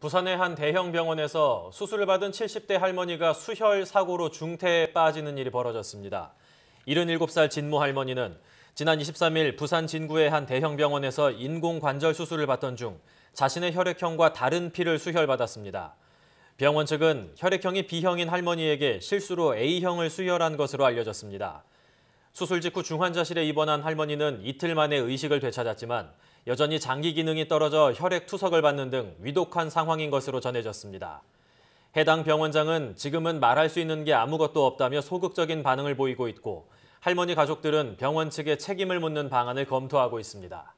부산의 한 대형 병원에서 수술을 받은 70대 할머니가 수혈 사고로 중태에 빠지는 일이 벌어졌습니다. 77살 진모 할머니는 지난 23일 부산 진구의 한 대형 병원에서 인공관절 수술을 받던 중 자신의 혈액형과 다른 피를 수혈받았습니다. 병원 측은 혈액형이 B형인 할머니에게 실수로 A형을 수혈한 것으로 알려졌습니다. 수술 직후 중환자실에 입원한 할머니는 이틀 만에 의식을 되찾았지만 여전히 장기 기능이 떨어져 혈액 투석을 받는 등 위독한 상황인 것으로 전해졌습니다. 해당 병원장은 지금은 말할 수 있는 게 아무것도 없다며 소극적인 반응을 보이고 있고 할머니 가족들은 병원 측에 책임을 묻는 방안을 검토하고 있습니다.